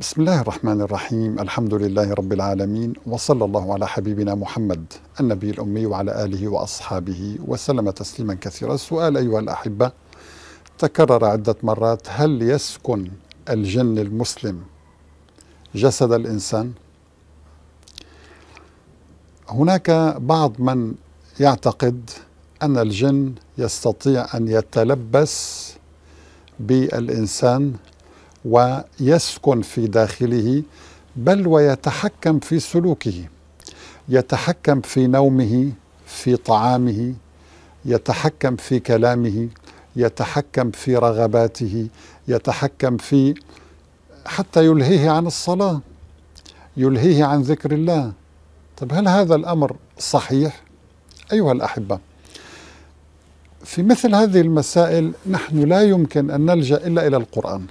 بسم الله الرحمن الرحيم الحمد لله رب العالمين وصلى الله على حبيبنا محمد النبي الأمي وعلى آله وأصحابه وسلم تسليما كثيرا السؤال أيها الأحبة تكرر عدة مرات هل يسكن الجن المسلم جسد الإنسان؟ هناك بعض من يعتقد أن الجن يستطيع أن يتلبس بالإنسان ويسكن في داخله بل ويتحكم في سلوكه يتحكم في نومه في طعامه يتحكم في كلامه يتحكم في رغباته يتحكم في حتى يلهيه عن الصلاه يلهيه عن ذكر الله طب هل هذا الامر صحيح ايها الاحبه في مثل هذه المسائل نحن لا يمكن ان نلجا الا الى القران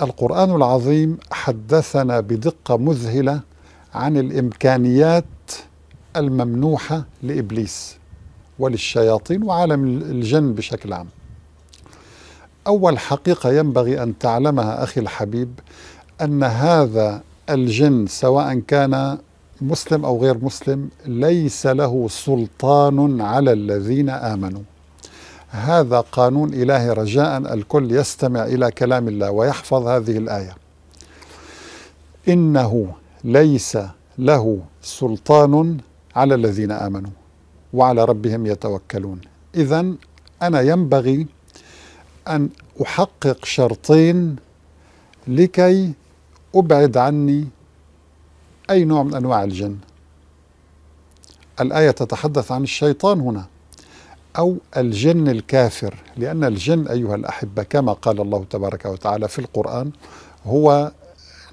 القرآن العظيم حدثنا بدقة مذهلة عن الإمكانيات الممنوحة لإبليس وللشياطين وعالم الجن بشكل عام أول حقيقة ينبغي أن تعلمها أخي الحبيب أن هذا الجن سواء كان مسلم أو غير مسلم ليس له سلطان على الذين آمنوا هذا قانون إلهي رجاء الكل يستمع إلى كلام الله ويحفظ هذه الآية إنه ليس له سلطان على الذين آمنوا وعلى ربهم يتوكلون إذا أنا ينبغي أن أحقق شرطين لكي أبعد عني أي نوع من أنواع الجن الآية تتحدث عن الشيطان هنا أو الجن الكافر لأن الجن أيها الأحبة كما قال الله تبارك وتعالى في القرآن هو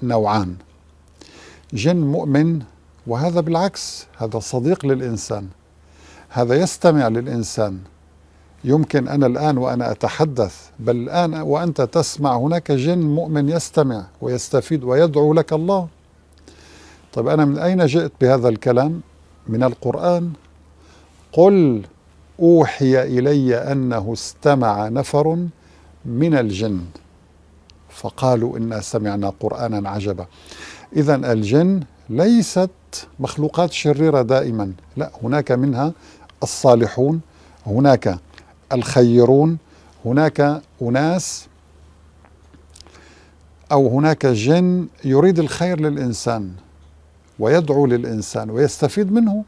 نوعان جن مؤمن وهذا بالعكس هذا صديق للإنسان هذا يستمع للإنسان يمكن أنا الآن وأنا أتحدث بل الآن وأنت تسمع هناك جن مؤمن يستمع ويستفيد ويدعو لك الله طيب أنا من أين جئت بهذا الكلام؟ من القرآن قل أوحي إلي أنه استمع نفر من الجن فقالوا إنا سمعنا قرآنا عجبا إذا الجن ليست مخلوقات شريرة دائما لا هناك منها الصالحون هناك الخيرون هناك أناس أو هناك جن يريد الخير للإنسان ويدعو للإنسان ويستفيد منه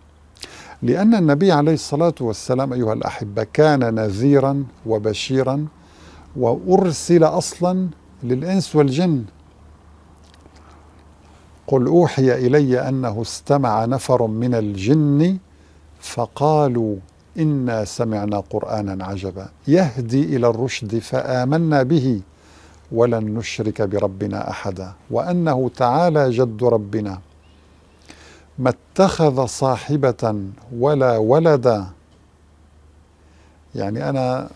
لأن النبي عليه الصلاة والسلام أيها الأحبة كان نذيرا وبشيرا وأرسل أصلا للإنس والجن قل أوحي إلي أنه استمع نفر من الجن فقالوا إنا سمعنا قرآنا عجبا يهدي إلى الرشد فآمنا به ولن نشرك بربنا أحدا وأنه تعالى جد ربنا ما اتخذ صاحبة ولا ولدا يعني أنا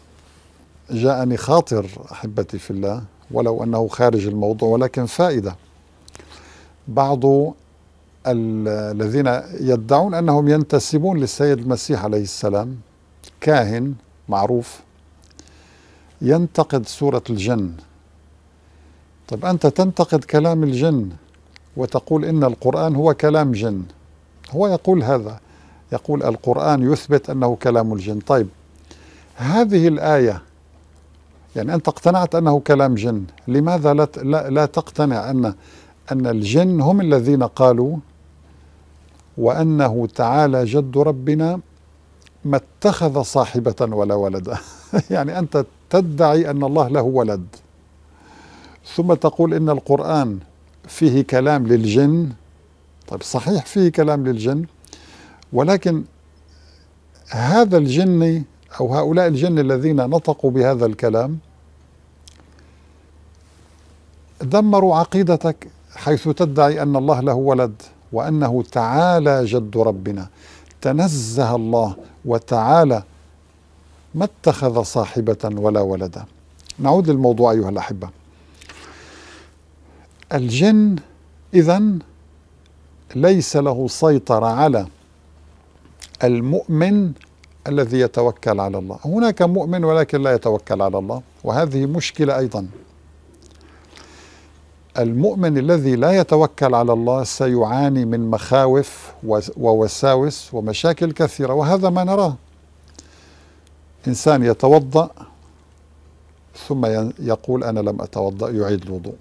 جاءني خاطر أحبتي في الله ولو أنه خارج الموضوع ولكن فائدة بعض الذين يدعون أنهم ينتسبون للسيد المسيح عليه السلام كاهن معروف ينتقد سورة الجن طب أنت تنتقد كلام الجن وتقول إن القرآن هو كلام جن هو يقول هذا يقول القرآن يثبت أنه كلام الجن طيب هذه الآية يعني أنت اقتنعت أنه كلام جن لماذا لا, لا, تقتنع أن أن الجن هم الذين قالوا وأنه تعالى جد ربنا ما اتخذ صاحبة ولا ولدا يعني أنت تدعي أن الله له ولد ثم تقول إن القرآن فيه كلام للجن طيب صحيح فيه كلام للجن ولكن هذا الجن أو هؤلاء الجن الذين نطقوا بهذا الكلام دمروا عقيدتك حيث تدعي أن الله له ولد وأنه تعالى جد ربنا تنزه الله وتعالى ما اتخذ صاحبة ولا ولدا نعود للموضوع أيها الأحبة الجن إذا ليس له سيطرة على المؤمن الذي يتوكل على الله هناك مؤمن ولكن لا يتوكل على الله وهذه مشكلة أيضا المؤمن الذي لا يتوكل على الله سيعاني من مخاوف ووساوس ومشاكل كثيرة وهذا ما نراه إنسان يتوضأ ثم يقول أنا لم أتوضأ يعيد الوضوء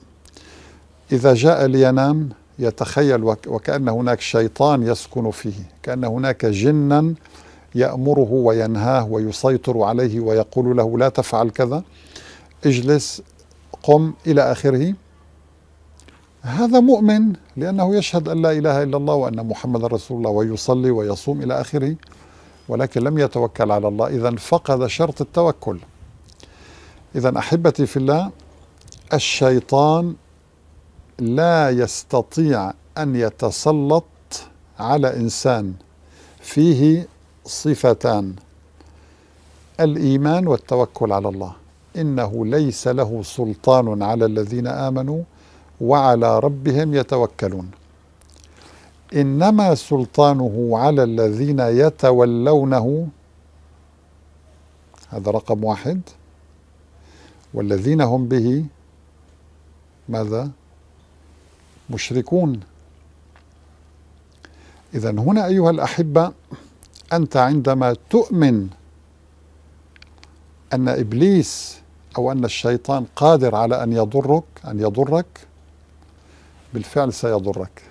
إذا جاء لينام يتخيل وكأن هناك شيطان يسكن فيه كأن هناك جنا يأمره وينهاه ويسيطر عليه ويقول له لا تفعل كذا اجلس قم إلى آخره هذا مؤمن لأنه يشهد أن لا إله إلا الله وأن محمد رسول الله ويصلي ويصوم إلى آخره ولكن لم يتوكل على الله إذا فقد شرط التوكل إذا أحبتي في الله الشيطان لا يستطيع أن يتسلط على إنسان فيه صفتان الإيمان والتوكل على الله إنه ليس له سلطان على الذين آمنوا وعلى ربهم يتوكلون إنما سلطانه على الذين يتولونه هذا رقم واحد والذين هم به ماذا مشركون إذا هنا أيها الأحبة أنت عندما تؤمن أن إبليس أو أن الشيطان قادر على أن يضرك أن يضرك بالفعل سيضرك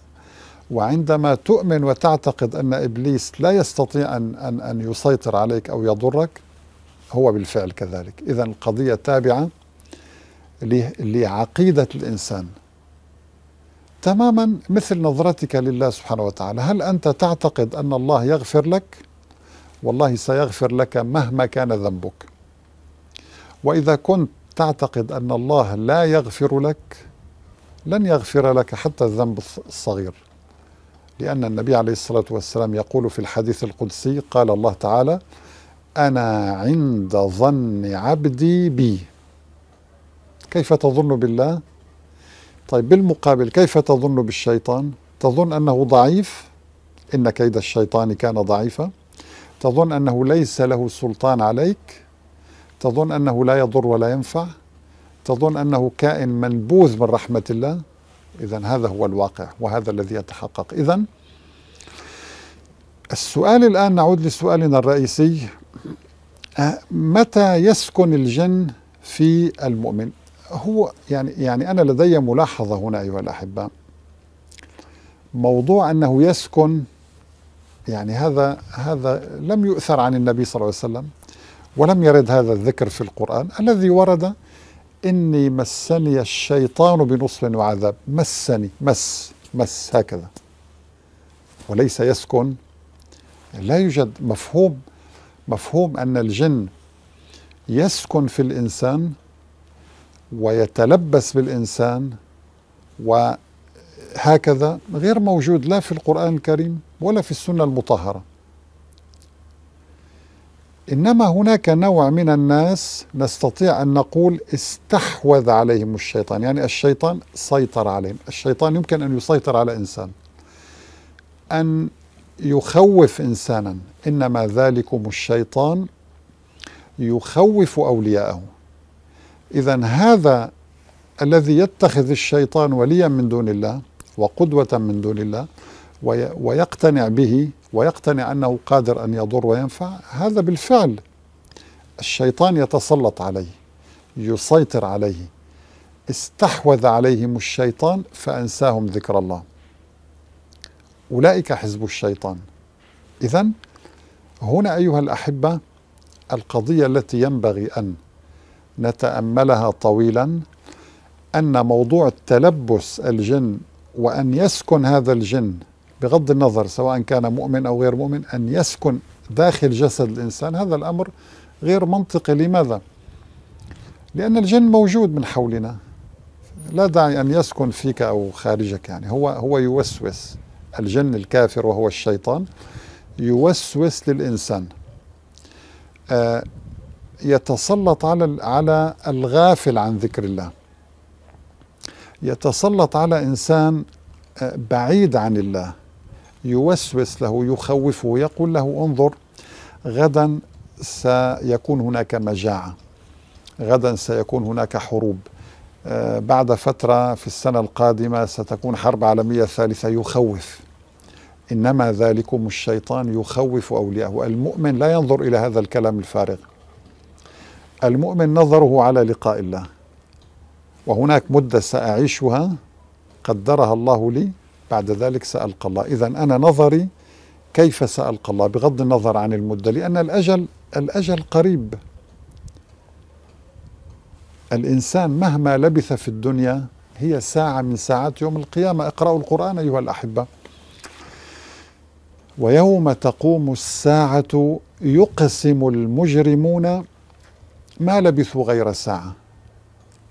وعندما تؤمن وتعتقد أن إبليس لا يستطيع أن, أن, أن يسيطر عليك أو يضرك هو بالفعل كذلك إذا القضية تابعة لعقيدة الإنسان تماما مثل نظرتك لله سبحانه وتعالى هل أنت تعتقد أن الله يغفر لك؟ والله سيغفر لك مهما كان ذنبك وإذا كنت تعتقد أن الله لا يغفر لك لن يغفر لك حتى الذنب الصغير لأن النبي عليه الصلاة والسلام يقول في الحديث القدسي قال الله تعالى أنا عند ظن عبدي بي كيف تظن بالله طيب بالمقابل كيف تظن بالشيطان تظن أنه ضعيف إن كيد الشيطان كان ضعيفا تظن أنه ليس له سلطان عليك تظن أنه لا يضر ولا ينفع تظن أنه كائن منبوذ من رحمة الله إذا هذا هو الواقع وهذا الذي يتحقق إذا السؤال الآن نعود لسؤالنا الرئيسي آه، متى يسكن الجن في المؤمن هو يعني يعني انا لدي ملاحظه هنا ايها الاحبه موضوع انه يسكن يعني هذا هذا لم يؤثر عن النبي صلى الله عليه وسلم ولم يرد هذا الذكر في القران الذي ورد اني مسني الشيطان بنصب وعذاب مسني مس مس هكذا وليس يسكن لا يوجد مفهوم مفهوم ان الجن يسكن في الانسان ويتلبس بالإنسان وهكذا غير موجود لا في القرآن الكريم ولا في السنة المطهرة إنما هناك نوع من الناس نستطيع أن نقول استحوذ عليهم الشيطان يعني الشيطان سيطر عليهم الشيطان يمكن أن يسيطر على إنسان أن يخوف إنسانا إنما ذلكم الشيطان يخوف أولياءه إذا هذا الذي يتخذ الشيطان وليا من دون الله وقدوة من دون الله ويقتنع به ويقتنع أنه قادر أن يضر وينفع هذا بالفعل الشيطان يتسلط عليه يسيطر عليه استحوذ عليهم الشيطان فأنساهم ذكر الله أولئك حزب الشيطان إذا هنا أيها الأحبة القضية التي ينبغي أن نتأملها طويلا أن موضوع تلبس الجن وأن يسكن هذا الجن بغض النظر سواء كان مؤمن أو غير مؤمن أن يسكن داخل جسد الإنسان هذا الأمر غير منطقي لماذا؟ لأن الجن موجود من حولنا لا داعي أن يسكن فيك أو خارجك يعني هو هو يوسوس الجن الكافر وهو الشيطان يوسوس للإنسان آه يتسلط على على الغافل عن ذكر الله يتسلط على انسان آه، بعيد عن الله يوسوس له يخوفه يقول له انظر غدا سيكون هناك مجاعه غدا سيكون هناك حروب آه، بعد فتره في السنه القادمه ستكون حرب عالميه ثالثه يخوف انما ذلكم الشيطان يخوف اولياءه المؤمن لا ينظر الى هذا الكلام الفارغ المؤمن نظره على لقاء الله وهناك مدة سأعيشها قدرها الله لي بعد ذلك سألقى الله إذا أنا نظري كيف سألقى الله بغض النظر عن المدة لأن الأجل الأجل قريب الإنسان مهما لبث في الدنيا هي ساعة من ساعات يوم القيامة اقرأوا القرآن أيها الأحبة ويوم تقوم الساعة يقسم المجرمون ما لبثوا غير ساعة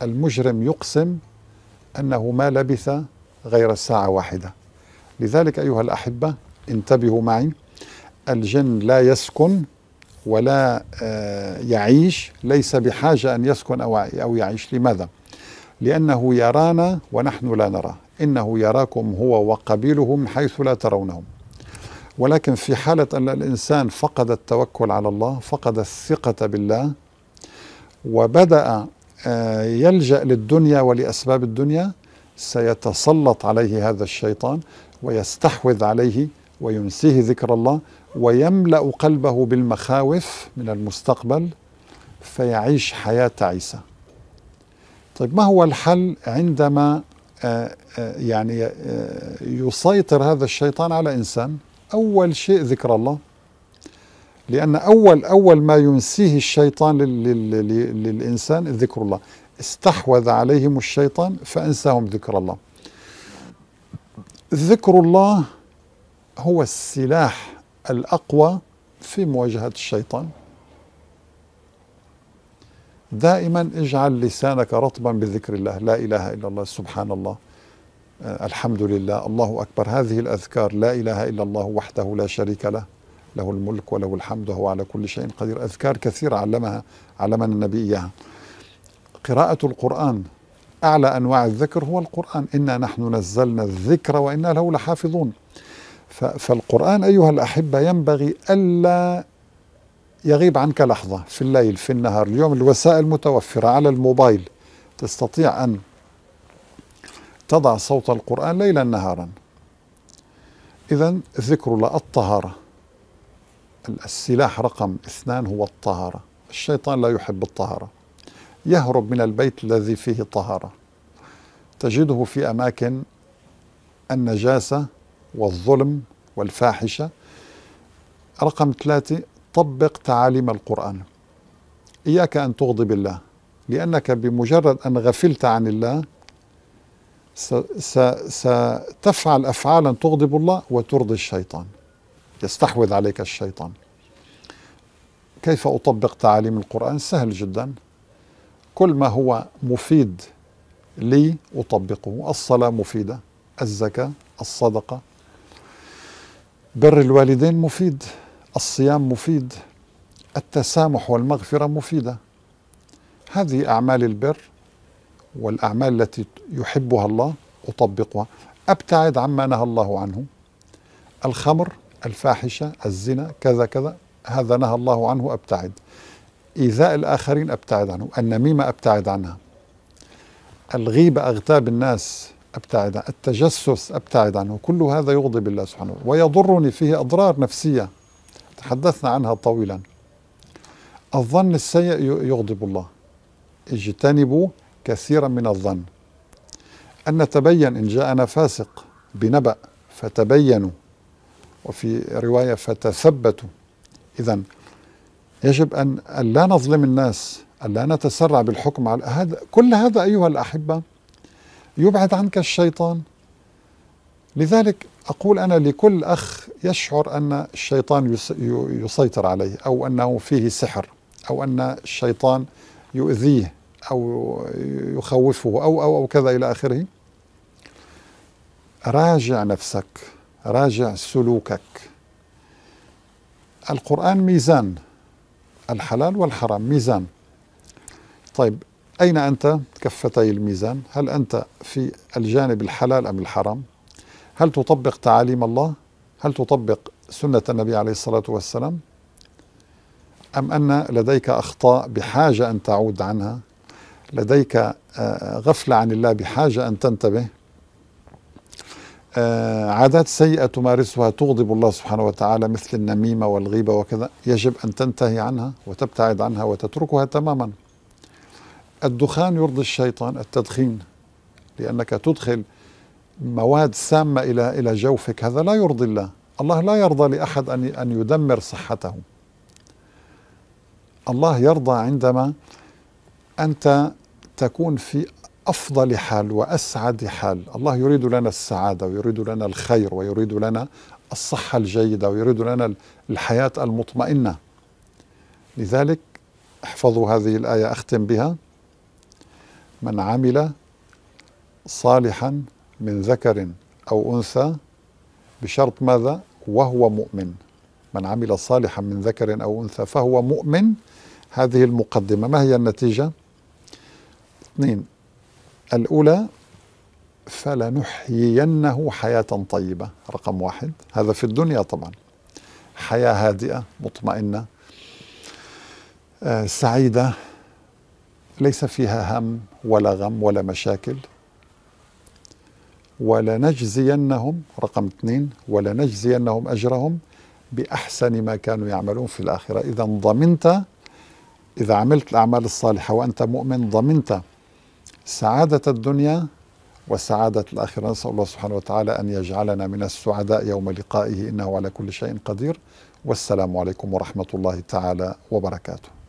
المجرم يقسم أنه ما لبث غير ساعة واحدة لذلك أيها الأحبة انتبهوا معي الجن لا يسكن ولا آه، يعيش ليس بحاجة أن يسكن أو يعيش لماذا؟ لأنه يرانا ونحن لا نرى إنه يراكم هو وقبيله من حيث لا ترونهم ولكن في حالة أن الإنسان فقد التوكل على الله فقد الثقة بالله وبدأ آه، يلجأ للدنيا ولأسباب الدنيا سيتسلط عليه هذا الشيطان ويستحوذ عليه وينسيه ذكر الله ويملأ قلبه بالمخاوف من المستقبل فيعيش حياة تعيسة طيب ما هو الحل عندما آه، آه، يعني يسيطر هذا الشيطان على إنسان أول شيء ذكر الله لأن أول أول ما ينسيه الشيطان للإنسان ذكر الله استحوذ عليهم الشيطان فأنساهم ذكر الله ذكر الله هو السلاح الأقوى في مواجهة الشيطان دائما اجعل لسانك رطبا بذكر الله لا إله إلا الله سبحان الله آه، الحمد لله الله أكبر هذه الأذكار لا إله إلا الله وحده لا شريك له له الملك وله الحمد وهو على كل شيء قدير أذكار كثيرة علمها علمنا النبي إياها قراءة القرآن أعلى أنواع الذكر هو القرآن إنا نحن نزلنا الذكر وإنا له لحافظون فالقرآن أيها الأحبة ينبغي ألا يغيب عنك لحظة في الليل في النهار اليوم الوسائل متوفرة على الموبايل تستطيع أن تضع صوت القرآن ليلا نهارا إذا ذكر الله الطهارة السلاح رقم اثنان هو الطهارة الشيطان لا يحب الطهارة يهرب من البيت الذي فيه طهارة تجده في أماكن النجاسة والظلم والفاحشة رقم ثلاثة طبق تعاليم القرآن إياك أن تغضب الله لأنك بمجرد أن غفلت عن الله ستفعل أفعالا تغضب الله وترضي الشيطان يستحوذ عليك الشيطان كيف أطبق تعاليم القرآن سهل جدا كل ما هو مفيد لي أطبقه الصلاة مفيدة الزكاة الصدقة بر الوالدين مفيد الصيام مفيد التسامح والمغفرة مفيدة هذه أعمال البر والأعمال التي يحبها الله أطبقها أبتعد عما نهى الله عنه الخمر الفاحشة الزنا كذا كذا هذا نهى الله عنه أبتعد إيذاء الآخرين أبتعد عنه النميمة أبتعد عنها الغيبة أغتاب الناس أبتعد عنه التجسس أبتعد عنه كل هذا يغضب الله سبحانه ويضرني فيه أضرار نفسية تحدثنا عنها طويلا الظن السيء يغضب الله اجتنبوا كثيرا من الظن أن نتبين إن جاءنا فاسق بنبأ فتبينوا وفي رواية فتثبتوا إذا يجب أن لا نظلم الناس أن لا نتسرع بالحكم على هذا كل هذا أيها الأحبة يبعد عنك الشيطان لذلك أقول أنا لكل أخ يشعر أن الشيطان يسيطر عليه أو أنه فيه سحر أو أن الشيطان يؤذيه أو يخوفه أو أو أو كذا إلى آخره راجع نفسك راجع سلوكك القرآن ميزان الحلال والحرام ميزان طيب أين أنت كفتي الميزان هل أنت في الجانب الحلال أم الحرام هل تطبق تعاليم الله هل تطبق سنة النبي عليه الصلاة والسلام أم أن لديك أخطاء بحاجة أن تعود عنها لديك آه، غفلة عن الله بحاجة أن تنتبه آه، عادات سيئة تمارسها تغضب الله سبحانه وتعالى مثل النميمة والغيبة وكذا يجب أن تنتهي عنها وتبتعد عنها وتتركها تماما الدخان يرضي الشيطان التدخين لأنك تدخل مواد سامة إلى إلى جوفك هذا لا يرضي الله الله لا يرضى لأحد أن أن يدمر صحته الله يرضى عندما أنت تكون في أفضل حال وأسعد حال الله يريد لنا السعادة ويريد لنا الخير ويريد لنا الصحة الجيدة ويريد لنا الحياة المطمئنة لذلك احفظوا هذه الآية أختم بها من عمل صالحا من ذكر أو أنثى بشرط ماذا وهو مؤمن من عمل صالحا من ذكر أو أنثى فهو مؤمن هذه المقدمة ما هي النتيجة اثنين الأولى فلنحيينه حياة طيبة رقم واحد هذا في الدنيا طبعا حياة هادئة مطمئنة آه، سعيدة ليس فيها هم ولا غم ولا مشاكل ولنجزينهم رقم اثنين ولنجزينهم أجرهم بأحسن ما كانوا يعملون في الآخرة إذا ضمنت إذا عملت الأعمال الصالحة وأنت مؤمن ضمنت سعادة الدنيا وسعادة الآخرة نسأل الله سبحانه وتعالى أن يجعلنا من السعداء يوم لقائه إنه على كل شيء قدير والسلام عليكم ورحمة الله تعالى وبركاته